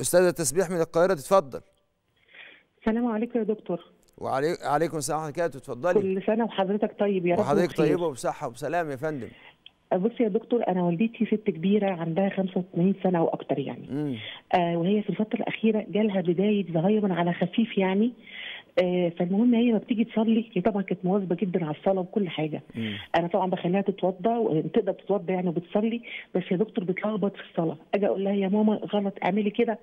استاذه تسبيح من القاهره تتفضل السلام عليكم يا دكتور وعليكم السلام ورحمه الله اتفضلي كل سنه وحضرتك طيب يا رب وحضرتك طيبه وبصحه وبسلام يا فندم بصي يا دكتور انا والدتي ست كبيره عندها 85 سنه واكتر يعني آه وهي في الفتره الاخيره جالها بدايه زهايمر على خفيف يعني آه، فالمهم هي لما بتيجي تصلي هي طبعا كانت مواظبه جدا على الصلاه وكل حاجه مم. انا طبعا بخليها تتوضا وتقدر آه، تتوضا يعني وبتصلي بس يا دكتور بتلخبط في الصلاه اجي اقول لها يا ماما غلط اعملي كده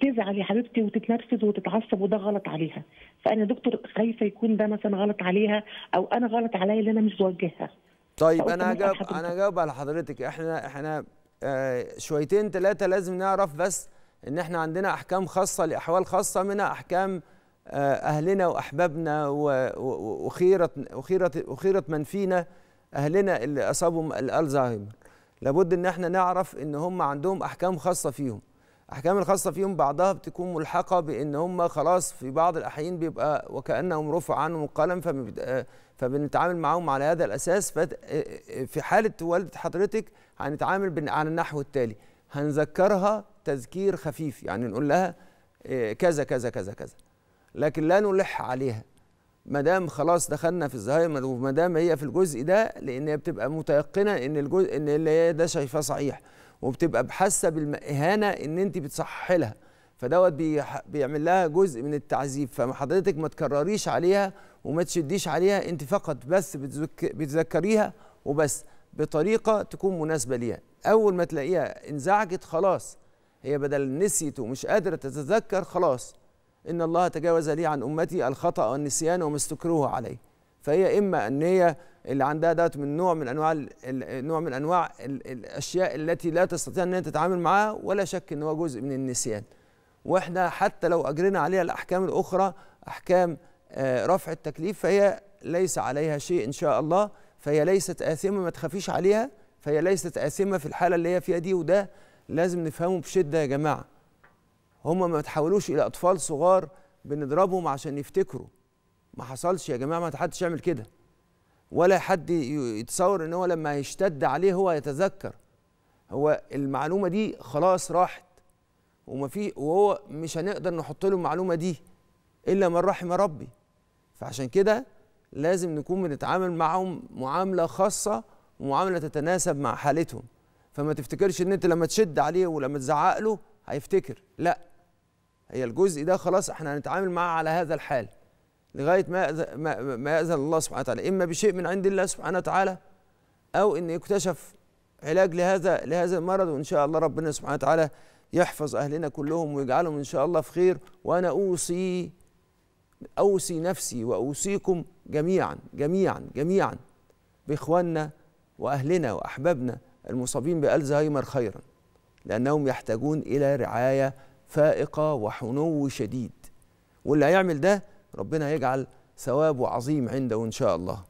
تزعل يا حبيبتي وتتنرفز وتتعصب وده غلط عليها فانا دكتور خايفه يكون ده مثلا غلط عليها او انا غلط عليا اللي انا مش بوجهها طيب انا هجاوب انا هجاوب على حضرتك احنا احنا آه شويتين ثلاثه لازم نعرف بس ان احنا عندنا احكام خاصه لاحوال خاصه منها احكام أهلنا وأحبابنا وخيرة وخيرة وخيرة من فينا أهلنا اللي أصابهم الألزهايمر لابد إن احنا نعرف إن هم عندهم أحكام خاصة فيهم الأحكام الخاصة فيهم بعضها بتكون ملحقة بإن هم خلاص في بعض الأحيان بيبقى وكأنهم رفع عنهم القلم فبنتعامل معاهم على هذا الأساس في حالة والدة حضرتك هنتعامل على النحو التالي هنذكرها تذكير خفيف يعني نقول لها إيه، كذا كذا كذا كذا لكن لا نلح عليها ما دام خلاص دخلنا في الزهايمر وما دام هي في الجزء ده لان هي بتبقى متيقنه ان الجزء ان اللي هي ده شايفاه صحيح وبتبقى بحاسه بالاهانه ان انت بتصححي لها فدوت بيعمل لها جزء من التعذيب فحضرتك ما تكرريش عليها وما تشديش عليها انت فقط بس بتذكريها وبس بطريقه تكون مناسبه ليها اول ما تلاقيها انزعجت خلاص هي بدل نسيت ومش قادره تتذكر خلاص إن الله تجاوز لي عن أمتي الخطأ والنسيان وما استكروه عليه فهي إما أن هي اللي عندها دوت من نوع من أنواع نوع من أنواع الأشياء التي لا تستطيع أن هي تتعامل معها ولا شك إن هو جزء من النسيان وإحنا حتى لو أجرينا عليها الأحكام الأخرى أحكام آه، رفع التكليف فهي ليس عليها شيء إن شاء الله فهي ليست آثمة ما تخافيش عليها فهي ليست آثمة في الحالة اللي هي فيها دي وده لازم نفهمه بشدة يا جماعة هم ما تحولوش الى اطفال صغار بنضربهم عشان يفتكروا ما حصلش يا جماعه ما حدش يعمل كده ولا حد يتصور ان هو لما هيشتد عليه هو يتذكر هو المعلومه دي خلاص راحت وما في وهو مش هنقدر نحط له المعلومه دي الا من رحم ربي فعشان كده لازم نكون بنتعامل معهم معامله خاصه ومعامله تتناسب مع حالتهم فما تفتكرش ان انت لما تشد عليه ولما تزعق له هيفتكر لا هي الجزء ده خلاص احنا هنتعامل معاه على هذا الحال لغايه ما ما ياذن الله سبحانه وتعالى اما بشيء من عند الله سبحانه وتعالى او ان يكتشف علاج لهذا لهذا المرض وان شاء الله ربنا سبحانه وتعالى يحفظ اهلنا كلهم ويجعلهم ان شاء الله في خير وانا اوصي اوصي نفسي واوصيكم جميعا جميعا جميعا باخواننا واهلنا واحبابنا المصابين بالزهايمر خيرا لانهم يحتاجون الى رعايه فائقة وحنو شديد واللي هيعمل ده ربنا يجعل ثوابه عظيم عنده إن شاء الله